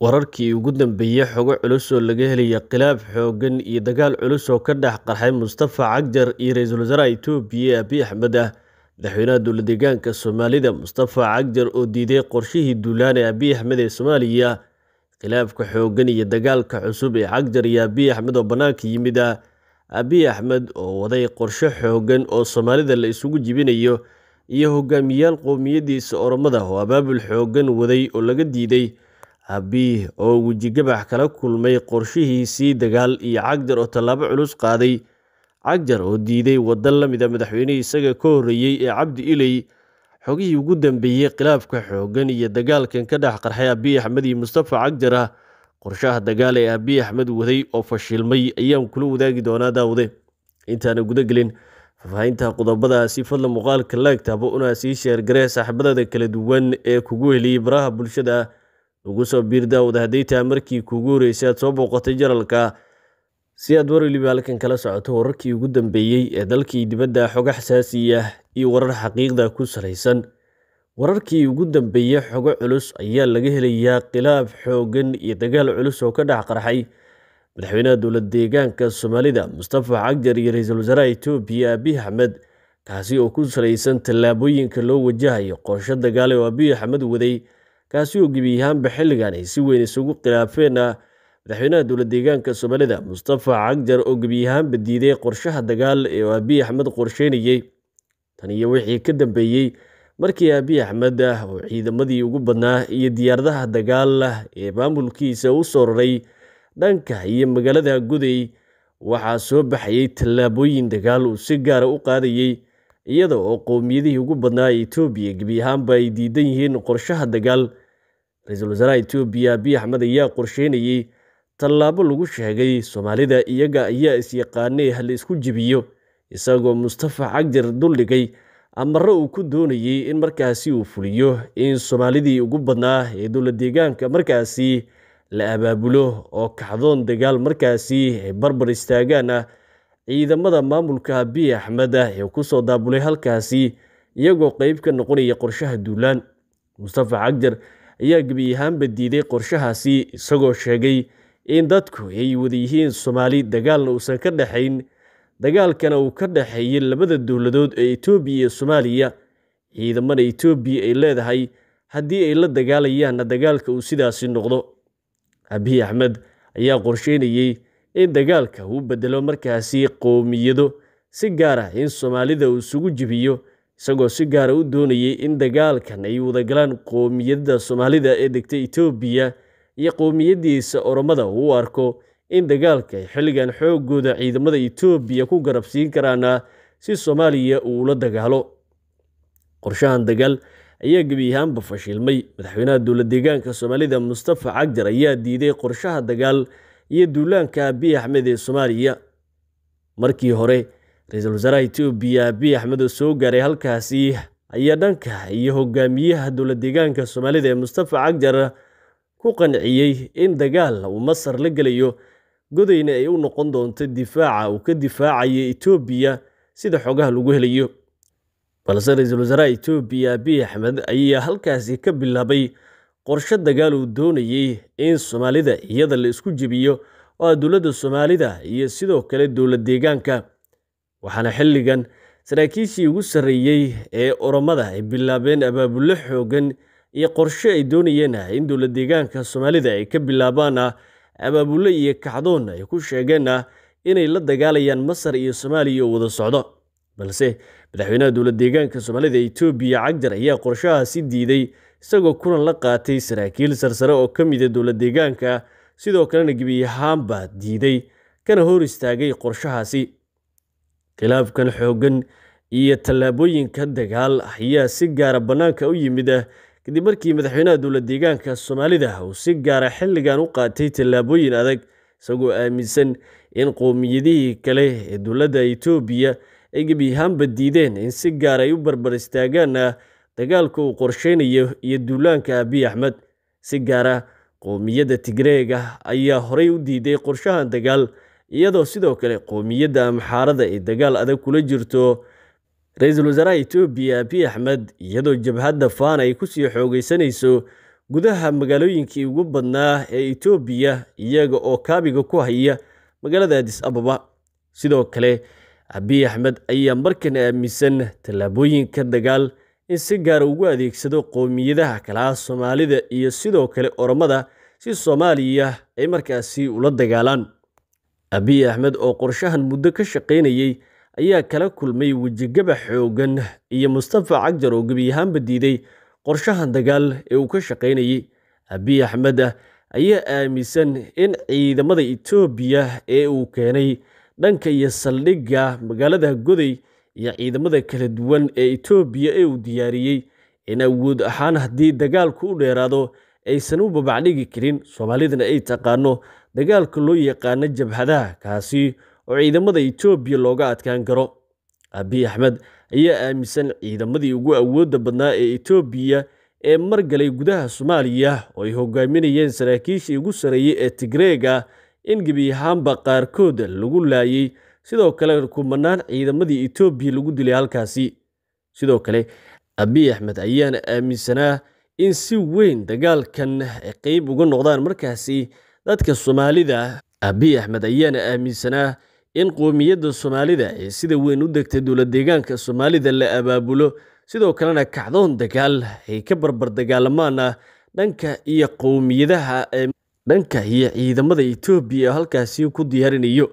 Wararkii ugu dambeeyey xogo culus oo laga helaya khilaaf xooggan iyo dagaal culus oo ka dhex qarxay Mustafa Cagjar iyo ra'iisul wasaaraha Itoobiya Abiy Axmed ah madaxweynaha dowla deegaanka Soomaalida Mustafa Cagjar oo diiday qorshihii duulaane Abiy Axmed ee Soomaaliya khilaafka xooggan iyo dagaalka cusub ee Cagjar iyo Abiy Axmed oo bannaanka yimid ah Abiy Axmed oo waday qorshe xooggan oo Soomaalida la isugu jibinayo iyo hogaamiyayaal qowmiyaddiisa Oromada oo abaabul xooggan waday oo laga diiday habii oo wejigabax kala kulmay qorshihiisii dagaal iyo cagjar oo tallaabo culus qaaday cagjar oo diiday wadda la mida madaxweynihii isaga ka horreeyey ee cabdi iley xogihii ugu dambeeyey khilaafka xooggan iyo dagaalkan ka dhex qarxay abiy axmed iyo mustafa cagjar ah qorshaha dagaal ee abiy axmed waday oo fashilmay ayaan kula wadaagi doonaa daawade intaana gudagelin faahfaahinta qodobadaasi fadla muuqaalka laagtaaba unaa sii sheergaree saaxibadada kala duwan ee kugu heliyay baraha bulshada ugu soo biir daawada hadday tahay markii kuugu horeysay aad soo booqatay jaralka si aad war weliba halkan kala socoto wararkii ugu dambeeyey ee dalkii dibadda xogo xasaasiya iyo warar xaqiiqda ku salaysan wararkii ugu dambeeyey xogo culus ayaa laga helayaa khilaaf xooggan iyo dagaal culus oo ka dhex qarxay madaxweynaha dowlad deegaanka soomaalida mustafa cagjar iyo ra-iisul wasaaraha etoobiya abiy axmed kaasi oo ku salaysan tallaabooyinka loo wajahayo qorsho dagaale oo abiy axmed waday kaasi oo gebi ahaanba xilligan ay si weyn isugu khilaafeen ah, madaxweynaha dowla deegaanka soomaalida mustafa cagjar oo gebi ahaanba diiday qorshaha dagaal ee aabiy axmed qorsheynayay tan iyo wixii ka dambeeyey markii aabiy axmed oo ah, ciidamadii ugu badnaa iyo diyaaradaha dagaal ah, ee maamulkiisa u soo raray dhanka iyo magaalada guday waxaa soo baxayay tallaabooyin dagaal uu si gaara u qaadayey iyada oo qowmiyadihii ugu badnaa ee etoobiya gebi ahaanba ay diidan yihiin qorshaha dagaal ra-iisul wasaaraha etoobiya abiy axmed ayaa qorsheynayey tallaabo lagu sheegay soomaalida iyaga ayaa is-yaqaanay ha isku jibiyo isagoo mustafa cagdir duldhigay amare uu ku doonayey in markaasi uu fuliyo in soomaalidii ugu badnaa ee dowla deegaanka markaasi la abaabulo oo kacdoon dagaal markaasi ay barbar istaagaan ah ciidamada maamulka abiy axmed ah ee soo daabulay halkaasi iyagoo qeyb ka noqonaya qorshaha duulaan mustafa cagjar ayaa gebi ahaanba diiday qorshahaasi isagoo sheegay in dadku ay wada yihiin soomaali dagaalna uusan ka dhexayn dagaalkana uu ka dhexeeyay labada dowladood ee etoobiya iyo soomaaliya ciidamada etoobiya ay leedahay haddii ay la dagaalayaanna dagaalka uu sidaasi noqdo abiy axmed ayaa qorsheynayey in dagaalka uu bedelo markaasi qowmiyado si gaar ah in soomaalida uu isugu jibiyo isagoo si gaara ah u doonayay in dagaalkan ay wadagalaan qowmiyada soomaalida ee degta etoobiya iyo qowmiyadiisa oromada uu arko in dagaalka ay xilligan xoogooda ciidamada etoobiya ku garabsiin karaana si soomaaliya uu ula dagaalo qorshahan dagaal ayaa gebi ahaanba fashilmay madaxweynaha dowlad deegaanka soomaalida mustafa cagdar ayaa diiday qorshaha dagaal iyo duulaanka abiy axmed ee soomaaliya markii hore ra-iisul wasaaraha etoobiya abiy axmed oo soo gaaray halkaasi ayaa dhanka iyo hogaamiyaha dowla deegaanka soomaalida ee mustafa cagjar ku qanciyey in dagaal uu masar la gelayo godayna ay u noqon doonto difaaca uu ka difaacaya etoobiya sida xoogaha lagu helayo balse ra-iisul wasaaraha etoobiya abiy axmed ayaa halkaasi ka bilaabay qorsho dagaal uu doonayey in soomaalida iyada la isku jebiyo oo dowladda soomaalida iyo sidoo kale dowlad deegaanka waxaana xilligan saraakiishii ugu sarreeyey ee oromada ay bilaabeen abaabullo xoogan iyo qorshe ay doonayeen in dowlad deegaanka soomaalida ay ka bilaabaana abaabullo iyo kacdoon ay ku sheegeenna inay la dagaalayaan masar iyo soomaaliya oo wada socdo balse madaxweynaha dowlad deegaanka soomaalida etoobiya cagdar ayaa qorshahaasi diiday isagoo kulan la qaatay saraakiil sarsare oo ka mida ah dowlad deegaanka sidoo kalena gebi ahaanbaa diiday kana hor istaagay qorshahaasi khilaafkan xooggan iyo tallaabooyinka dagaal ayaa si gaara ah bannaanka u yimid ah kadib markii madaxweynaha dowlad deegaanka soomaalida uu si gaara ah xilligan u qaatay tallaabooyin adag isagoo aaminsan in qowmiyadihii kale ee dowladda etoobiya ay egebihaanba diideen in si gaar ah ay u barbar istaagaan ah, dagaalka uu qorsheynayo iyo duulaanka abiy axmed si gaara ah, qowmiyadda tigreega ayaa horay u diiday qorshahan dagaal iyadoo sidoo kale qowmiyadda amxaarada ay dagaal adag kula jirto ra-iisul wasaaraha etoobiya abiy axmed iyadoo jabhadda faan ay ku sii xoogeysanayso gudaha magaalooyinkii ugu badnaa ee etoobiya iyaga oo kaabiga ku haya magaalada adis ababa sidoo kale abiy axmed ayaa markan aaminsan tallaabooyinka dagaal in si gaara ah ugu adeegsado qowmiyadaha kalaa soomaalida iyo sidoo kale oromada si soomaaliya ay markaasi ula dagaalaan abiy axmed oo qorshahan muddo ka shaqaynayey ayaa kala kulmay wejigaba xooggan iyo mustafa cagjar oo gebi ahaanba diiday qorshahan dagaal ee uu ka shaqaynayey abiy axmed ayaa aaminsan in ciidamada etoobiya ee uu keenay dhanka iyo saldhigga magaalada goday iyo ciidamada kala duwan ee itoobiya ee uu diyaariyey in awood ahaan haddii dagaalku u dheeraado aysan u babacdhigi karin soomaalidana ay taqaano dagaalka loo yaqaano jabhadaha kaasi oo ciidamada itoobiya looga adkaan karo abiy axmed ayaa aaminsan ciidamadii ugu awoodda badnaa ee itoobiya ee mar galay gudaha soomaaliya oo ay hogaaminayeen saraakiisha ugu sarreeyey ee tigreega in gebi ahaanba qaarkood lagu laayey sidoo kale kumanaan ciidamadii etoobiya lagu dilay halkaasi sidoo kale abiy axmed ayaana aaminsanaa in si weyn dagaalkan qeyb uga noqdaan markaasi dadka soomaalida abiy axmed ayaana aaminsanaa in qoomiyadda soomaalida ee sida weyn u degtay dowladdeegaanka soomaalida la abaabulo sidoo kalena kacdoon dagaal ay ka barbar dagaalamaana dhanka iyo qowmiyadaha dhanka iyo ciidamada Itoobiya halkaasi ku diyaarinayo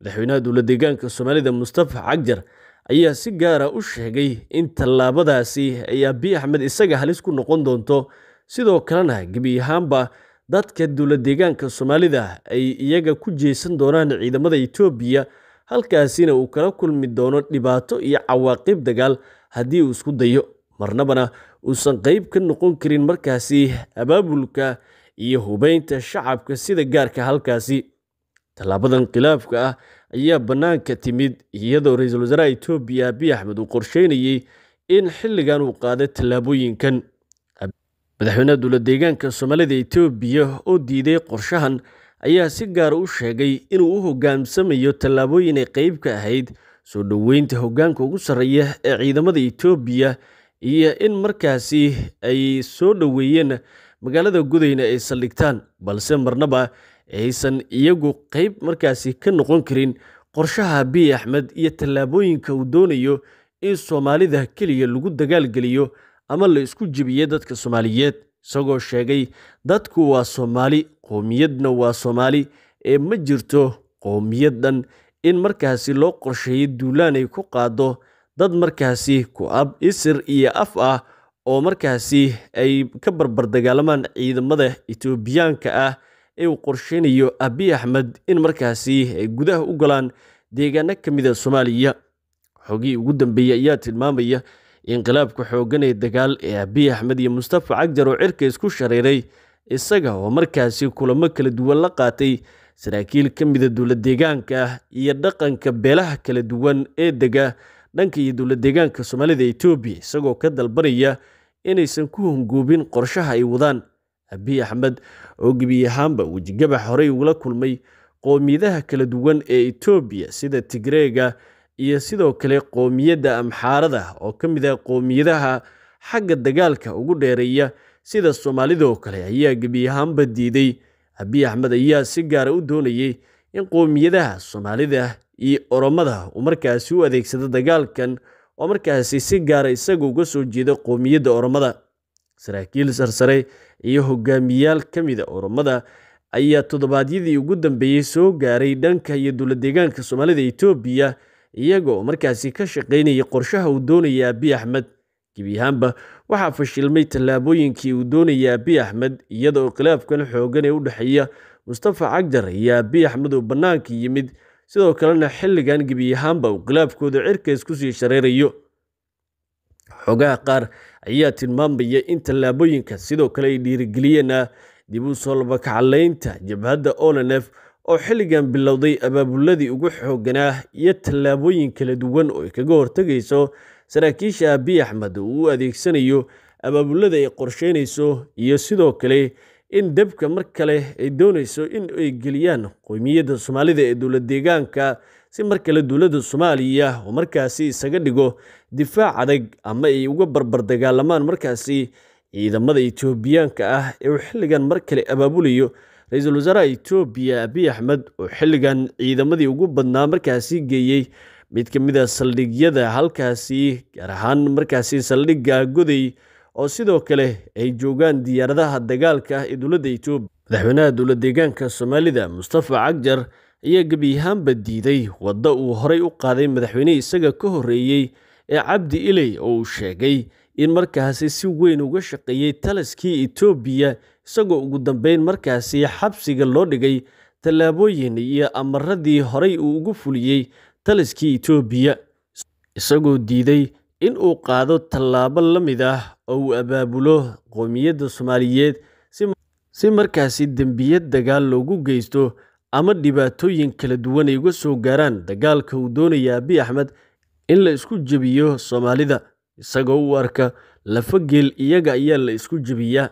madaxweynaha dowla deegaanka Soomaalida Mustafa Cagjar ayaa si gaara ah u sheegay in tallaabadaasi ay Abiy Axmed isaga halis ku noqon doonto sidoo kalena gebi ahaanba dadka dowlad deegaanka Soomaalida ay iyaga ku jeesan doonaan ciidamada Itoobiya halkaasina uu kala kulmi doono dhibaato iyo cawaaqib dagaal haddii uu isku dayo marnabana uusan qayb ka noqon karin markaasi abaabulka iyo hubeynta shacabka sida gaarka halkaasi tallaabadan khilaafka ah ayaa bannaanka timid iyadoo ra-iisul wasaaraha etoobiya abiy axmed uu qorsheynayey in xilligan uu qaado tallaabooyinkan madaxweyneha dowla deegaanka soomaalida etoobiya oo diiday qorshahan ayaa si gaara ah u sheegay inuu u hogaansamayo tallaabooyin ay qeyb ka ahayd soo dhoweynta hoggaanka ugu sarreeya ee ciidamada etoobiya iyo in markaasi ay soo dhoweeyeen magaalada gudayna ay saldhigtaan balse marnaba aysan iyagu qayb markaasi ka noqon karin qorshaha biy axmed iyo tallaabooyinka uu doonayo in soomaalida keliya lagu dagaalgeliyo ama la isku jibiyo dadka soomaaliyeed isagoo sheegay dadku waa soomaali qowmiyadna waa soomaali ee ma jirto qowmiyaddan in markaasi loo qorsheeyay duulaan ay ku qaado dad markaasi ku ab isir iyo af ah oo markaasi ay ka barbar dagaalamaan ciidamada Itoobiyaanka ah ee uu qorsheynayo Abiy axmed in markaasi ay gudaha u galaan deegaano ka mid ah Soomaaliya xogii ugu dambeeyay ayaa tilmaamaya inqilaabka xooggan ee dagaal ee Abiy axmed iyo Mustafa Cagjar oo cirka isku shareeray isaga oo markaasi kulamo kala duwan la qaatay saraakiil ka mid ah dowlad deegaanka ah iyo dhaqanka beelaha kala duwan ee dega dhanka iyo dowla deegaanka soomaalida etoobiya isagoo ka dalbanaya inaysan ku honguubin qorshaha ay wadaan abiy axmed oo gebi ahaanba wejigabax horey ugula kulmay qoomiyadaha kala duwan ee etoobiya sida tigreega iyo sidoo kale qoomiyadda amxaarada ah, oo ka mid ah qoomiyadaha xagga dagaalka ugu dheereeya sida soomaalidoo kale ayaa gebi ahaanba diiday abiy axmed ayaa si gaara ah u doonayay in qoomiyadaha soomaalida iyo oromada uu markaasi u adeegsado dagaalkan oo markaasi si gaara ah isaga uga soo jeeda qowmiyadda oromada saraakiil sarsare iyo hogaamiyaal ka mid a ah oromada ayaa toddobaadyadii ugu dambeeyey soo gaaray dhanka iyo dowlad deegaanka soomaalida etoobiya iyagoo markaasi ka shaqaynaya qorshaha uu doonaya abi axmed gebi ahaanba waxaa fashilmay tallaabooyinkii uu doonaya abi axmed iyadaoo khilaafkan xoogan ee u dhexeeya mustafa cagdar iyo abi axmed oo bannaanka yimid sidoo kalena xilligan gebiyahaanba uu khilaafkooda cirka sii shareerayo xoogaha qaar ayaa tilmaamaya in tallaabooyinka sidoo kale ay dhiirigeliyeena ah dib u soo labakacalaynta jabhadda olonef oo xilligan bilowday abaabuladii ugu xooganaa ah iyo tallaabooyin kala duwan oo ay kaga hortegayso saraakiisha aabiy axmed oo u adeegsanayo abaabulada ay qorsheynayso iyo sidoo kale in debka mar kale ay doonayso in ay geliyaan qoymiyadda soomaalida ee dowlad deegaanka si mar kale dowladda soomaaliya oo markaasi isaga dhigo difaac adag ama ay uga barbar dagaalamaan markaasi ciidamada etoobiyaanka ah ee uu xilligan mar kale abaabulayo ra-iisul wasaaraha etoobiya abiy axmed oo xilligan ciidamadii ugu badnaa markaasi geeyey mid ka mid a ah saldhigyada halkaasi gaar ahaan markaasi saldhigga goday oo sidoo kale ay joogaan diyaaradaha dagaalka ee dowladda etoobiya madaxweynaha dowla deegaanka soomaalida mustafa cagjar ayaa gebiyahaanba diiday waddo uu horay u qaaday madaxweynihii isaga ka horreeyey ee cabdi iley oo uu sheegay in markaasi si weyn uga shaqeeyey talaskii etoobiya isagoo ugu dambeyn markaasi xabsiga loo dhigay tallaabooyin iyo amaradii horay uu ugu fuliyey taliskii etoobiya isagoo diiday in uu qaado tallaabo la mid ah oo uu abaabulo qowmiyadda Soomaaliyeed si markaasi dembiyad dagaal loogu geysto ama dhibaatooyin kala duwan ay uga soo gaaraan dagaalka uu doonaya Abiy Axmed in la isku jebiyo Soomaalida isagoo u arka lafageel iyaga ayaa la isku jebiyaa